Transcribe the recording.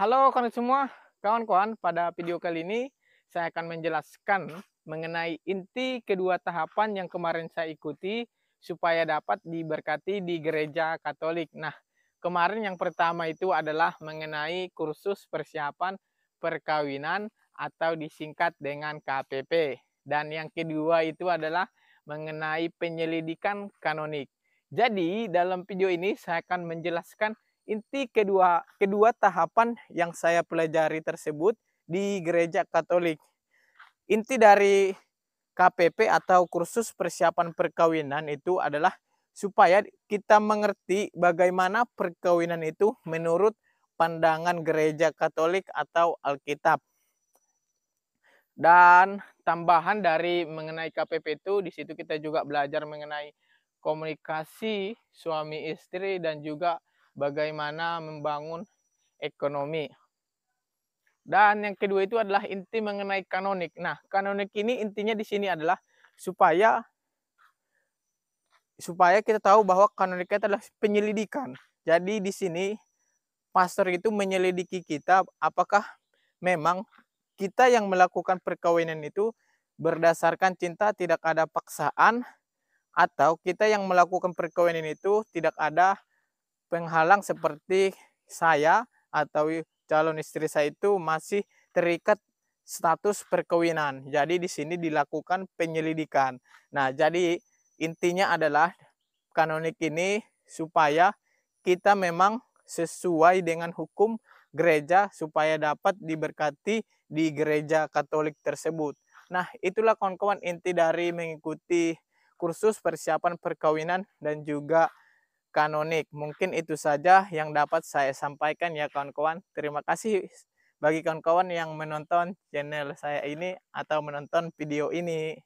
Halo kawan semua, kawan-kawan. Pada video kali ini saya akan menjelaskan mengenai inti kedua tahapan yang kemarin saya ikuti supaya dapat diberkati di gereja Katolik. Nah, kemarin yang pertama itu adalah mengenai kursus persiapan perkawinan atau disingkat dengan KPP. Dan yang kedua itu adalah mengenai penyelidikan kanonik. Jadi, dalam video ini saya akan menjelaskan inti kedua kedua tahapan yang saya pelajari tersebut di gereja Katolik. Inti dari KPP atau kursus persiapan perkawinan itu adalah supaya kita mengerti bagaimana perkawinan itu menurut pandangan gereja Katolik atau Alkitab. Dan tambahan dari mengenai KPP itu di situ kita juga belajar mengenai komunikasi suami istri dan juga bagaimana membangun ekonomi. Dan yang kedua itu adalah inti mengenai kanonik. Nah, kanonik ini intinya di sini adalah supaya supaya kita tahu bahwa kanonik itu adalah penyelidikan. Jadi di sini pastor itu menyelidiki kita apakah memang kita yang melakukan perkawinan itu berdasarkan cinta tidak ada paksaan atau kita yang melakukan perkawinan itu tidak ada penghalang seperti saya atau calon istri saya itu masih terikat status perkawinan. Jadi di sini dilakukan penyelidikan. Nah, jadi intinya adalah kanonik ini supaya kita memang sesuai dengan hukum gereja supaya dapat diberkati di gereja Katolik tersebut. Nah, itulah kawan-kawan inti dari mengikuti kursus persiapan perkawinan dan juga kanonik. Mungkin itu saja yang dapat saya sampaikan ya kawan-kawan. Terima kasih bagi kawan-kawan yang menonton channel saya ini atau menonton video ini.